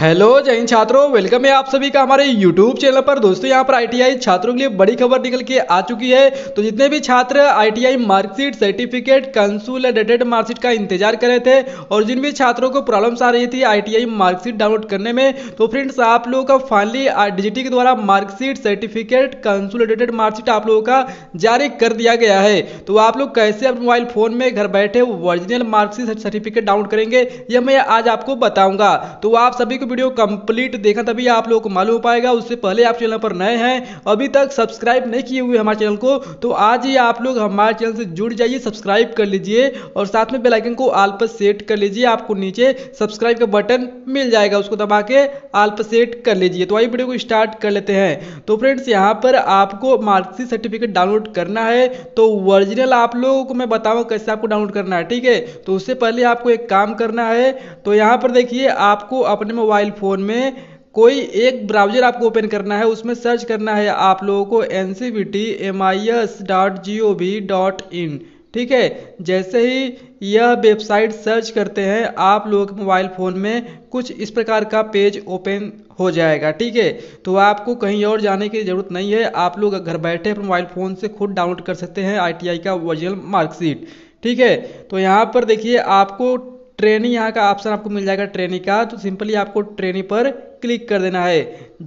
hello जय हिंद छात्रों welcome है आप सभी का हमारे यूट्यूब चैनल पर दोस्तों यहाँ पर आईटीआई छात्रों के लिए बड़ी खबर निकल के आ चुकी है तो जितने भी छात्र ITI marksheet certificate consolidated marksheet का इंतजार कर रहे थे और जिन भी छात्रों को प्रॉब्लम्स आ रही थी आईटीआई मार्कशीट डाउनलोड करने में तो फ्रेंड्स आप लोगों का फाइनली डिजिटी के द्वारा marksheet certificate consolidated marksheet आप लोगों का जारी कर दिया गया है तो आप लोग कैसे अपने मोबाइल फोन में घर बैठे ओरिजिनल मार्कशीट सर्टिफिकेट डाउनलोड करेंगे यह मैं आज आपको बताऊंगा तो आप सभी को वीडियो कंप्लीट देखा तभी आप लोगों को मालूम हो पाएगा उससे पहले आप चैनल पर नए हैं अभी तक सब्सक्राइब नहीं किए हुए हमारे चैनल को तो आज ही आप लोग हमारे चैनल से जुड़ जाइए सब्सक्राइब कर लीजिए और साथ में बेलाइकन को आल पर सेट कर लीजिए आपको नीचे सब्सक्राइब का बटन मिल जाएगा उसको दबा के आल पर सेट कर लीजिए तो आइए वीडियो को स्टार्ट कर लेते हैं तो फ्रेंड्स यहाँ पर आपको मार्कशीट सर्टिफिकेट डाउनलोड करना है तो ओरिजिनल आप लोगों को मैं बताऊँ कैसे आपको डाउनलोड करना है ठीक है तो उससे पहले आपको एक काम करना है तो यहाँ पर देखिए आपको अपने मोबाइल मोबाइल फ़ोन में कोई एक ब्राउज़र आपको ओपन करना है उसमें सर्च करना है आप लोगों को N C V T M I S dot G O V dot in ठीक है जैसे ही यह वेबसाइट सर्च करते हैं आप लोग मोबाइल फ़ोन में कुछ इस प्रकार का पेज ओपन हो जाएगा ठीक है तो आपको कहीं और जाने की ज़रूरत नहीं है आप लोग घर बैठे मोबाइल फ़ोन से खुद डाउनलोड कर सकते हैं आईटीआई का ओरिजिनल मार्कशीट ठीक है तो यहाँ पर देखिए आपको ट्रेनी यहाँ का ऑप्शन आपको मिल जाएगा ट्रेनी का तो सिंपली आपको ट्रेनी पर क्लिक कर देना है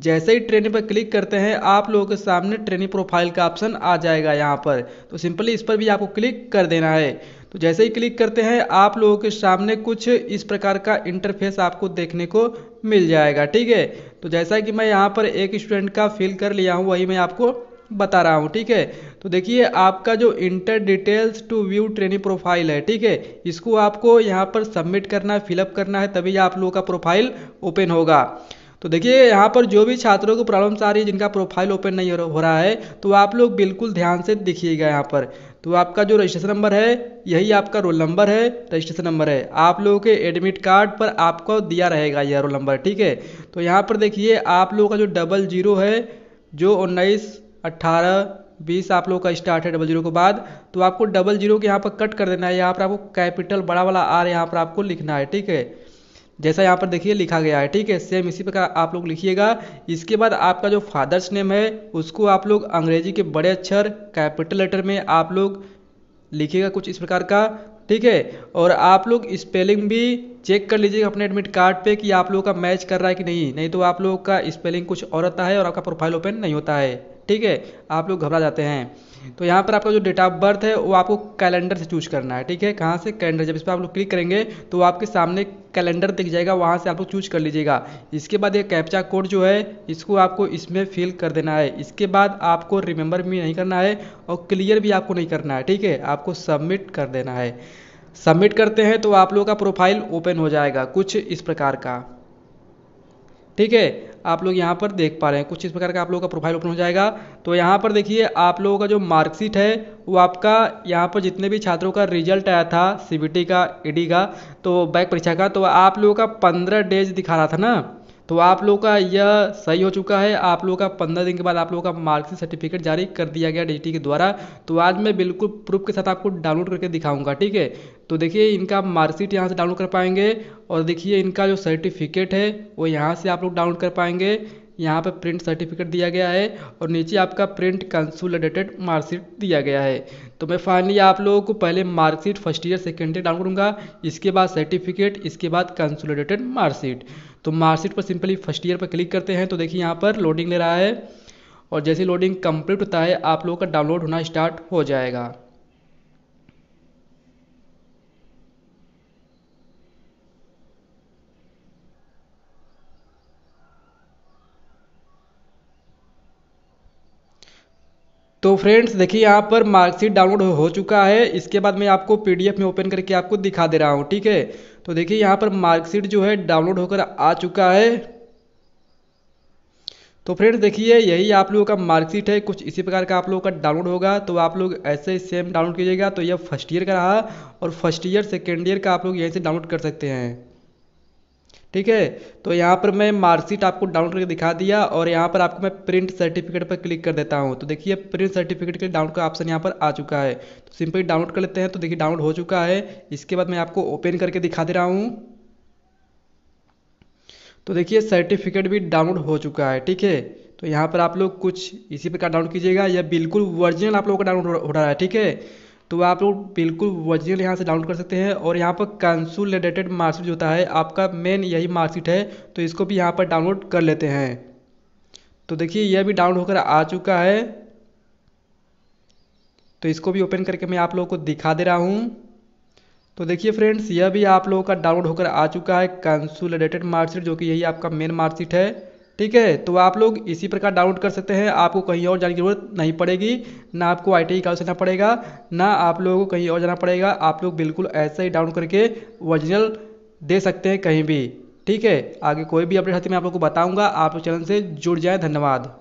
जैसे ही ट्रेनी पर क्लिक करते हैं आप लोगों के सामने ट्रेनी प्रोफाइल का ऑप्शन आ जाएगा यहाँ पर तो सिंपली इस पर भी आपको क्लिक कर देना है तो जैसे ही क्लिक करते हैं आप लोगों के सामने कुछ इस प्रकार का इंटरफेस आपको देखने को मिल जाएगा ठीक है तो जैसा कि मैं यहाँ पर एक स्टूडेंट का फिल कर लिया हूँ वही मैं आपको बता रहा हूँ ठीक है तो देखिए आपका जो enter details to view training profile है ठीक है इसको आपको यहाँ पर सबमिट करना है फिलअप करना है तभी आप लोगों का प्रोफाइल ओपन होगा तो देखिए यहाँ पर जो भी छात्रों को प्रॉब्लम्स आ रही है जिनका प्रोफाइल ओपन नहीं हो रहा है तो आप लोग बिल्कुल ध्यान से दिखिएगा यहाँ पर तो आपका जो रजिस्ट्रेशन नंबर है यही आपका रोल नंबर है रजिस्ट्रेशन नंबर है आप लोगों के एडमिट कार्ड पर आपको दिया रहेगा यह रोल नंबर ठीक है तो यहाँ पर देखिए आप लोगों का जो डबल जीरो है जो उन्नीस अट्ठारह बीस आप लोग का स्टार्ट है डबल जीरो के बाद तो आपको डबल जीरो के यहाँ पर कट कर देना है यहाँ पर आपको कैपिटल बड़ा वाला आर यहाँ पर आपको लिखना है ठीक है जैसा यहाँ पर देखिए लिखा गया है ठीक है सेम इसी प्रकार आप लोग लिखिएगा इसके बाद आपका जो फादर्स नेम है उसको आप लोग अंग्रेजी के बड़े अक्षर कैपिटल लेटर में आप लोग लिखिएगा कुछ इस प्रकार का ठीक है और आप लोग स्पेलिंग भी चेक कर लीजिएगा अपने एडमिट कार्ड पे कि आप लोगों का मैच कर रहा है कि नहीं नहीं तो आप लोगों का स्पेलिंग कुछ और आता है और आपका प्रोफाइल ओपन नहीं होता है ठीक है आप लोग घबरा जाते हैं तो यहाँ पर आपका जो डेट ऑफ बर्थ है वो आपको कैलेंडर से चूज करना है ठीक है कहाँ से कैलेंडर जब इस पर आप लोग क्लिक करेंगे तो आपके सामने कैलेंडर दिख जाएगा वहाँ से आप लोग चूज कर लीजिएगा इसके बाद ये कैप्चा कोड जो है इसको आपको इसमें फिल कर देना है इसके बाद आपको रिमेंबर भी नहीं करना है और क्लियर भी आपको नहीं करना है ठीक है आपको सबमिट कर देना है सबमिट करते हैं तो आप लोगों का प्रोफाइल ओपन हो जाएगा कुछ इस प्रकार का ठीक है आप लोग यहाँ पर देख पा रहे हैं कुछ इस प्रकार का आप लोगों का प्रोफाइल ओपन हो जाएगा तो यहाँ पर देखिए आप लोगों का जो मार्कशीट है वो आपका यहाँ पर जितने भी छात्रों का रिजल्ट आया था सी का ई e का तो बैक परीक्षा का तो आप लोगों का पंद्रह डेज दिखा रहा था ना तो आप लोगों का यह सही हो चुका है आप लोगों का पंद्रह दिन के बाद आप लोगों का मार्कशीट सर्टिफिकेट जारी कर दिया गया डी के द्वारा तो आज मैं बिल्कुल प्रूफ के साथ आपको डाउनलोड करके दिखाऊंगा ठीक है तो देखिए इनका मार्कशीट यहाँ से डाउनलोड कर पाएंगे और देखिए इनका जो सर्टिफिकेट है वो यहाँ से आप लोग डाउनलोड कर पाएंगे यहाँ पर प्रिंट सर्टिफिकेट दिया गया है और नीचे आपका प्रिंट कंसूल मार्कशीट दिया गया है तो मैं फाइनली आप लोगों को पहले marksheet first year second year download करूँगा इसके बाद सर्टिफिकेट इसके बाद कंसुलडेटेड मार्कशीट तो मार्कशीट पर सिंपली फर्स्ट ईयर पर क्लिक करते हैं तो देखिए यहाँ पर लोडिंग ले रहा है और जैसे लोडिंग कंप्लीट होता है आप लोगों का डाउनलोड होना स्टार्ट हो जाएगा तो फ्रेंड्स देखिए यहाँ पर मार्कशीट डाउनलोड हो चुका है इसके बाद मैं आपको पीडीएफ में ओपन करके आपको दिखा दे रहा हूँ ठीक है तो देखिए यहाँ पर मार्कशीट जो है डाउनलोड होकर आ चुका है तो फ्रेंड्स देखिए यही आप लोगों का मार्कशीट है कुछ इसी प्रकार का आप लोगों का डाउनलोड होगा तो आप लोग ऐसे ही सेम डाउनलोड कीजिएगा तो यह फर्स्ट ईयर का रहा और फर्स्ट ईयर सेकेंड ईयर का आप लोग यहीं से डाउनलोड कर सकते हैं ठीक है तो यहाँ पर मैं मार्कशीट आपको डाउनलोड करके दिखा दिया और यहाँ पर आपको मैं प्रिंट सर्टिफिकेट पर क्लिक कर देता हूँ तो देखिए प्रिंट सर्टिफिकेट के डाउनलोड का ऑप्शन यहाँ पर आ चुका है तो सिंपली डाउनलोड कर लेते हैं तो देखिए डाउनलोड हो चुका है इसके बाद मैं आपको ओपन करके दिखा दे रहा हूँ तो देखिए सर्टिफिकेट भी डाउनलोड हो चुका है ठीक है तो यहाँ पर आप लोग कुछ इसी प्रकार डाउनलोड कीजिएगा या बिल्कुल ओरिजिनल आप लोगों का डाउनलोड हो रहा है ठीक है तो आप लोग बिल्कुल वजनियल यहाँ से डाउनलोड कर सकते हैं और यहाँ पर कंसुलडेटेड मार्कशीट जो होता है आपका मेन यही मार्कशीट है तो इसको भी यहाँ पर डाउनलोड कर लेते हैं तो देखिए यह भी डाउनलोड होकर आ चुका है तो इसको भी ओपन करके मैं आप लोगों को दिखा दे रहा हूँ तो देखिए फ्रेंड्स यह भी आप लोगों का डाउनलोड होकर आ चुका है कंसुलडेटेड मार्कशीट जो कि यही आपका मेन मार्कशीट है ठीक है तो आप लोग इसी प्रकार डाउनलोड कर सकते हैं आपको कहीं और जाने की जरूरत नहीं पड़ेगी ना आपको आई टी कॉलेज जाना पड़ेगा ना आप लोगों को कहीं और जाना पड़ेगा आप लोग बिल्कुल ऐसे ही डाउनलोड करके ओरिजिनल दे सकते हैं कहीं भी ठीक है आगे कोई भी अपडेट आती मैं आप लोग को बताऊँगा आप चैनल से जुड़ जाए धन्यवाद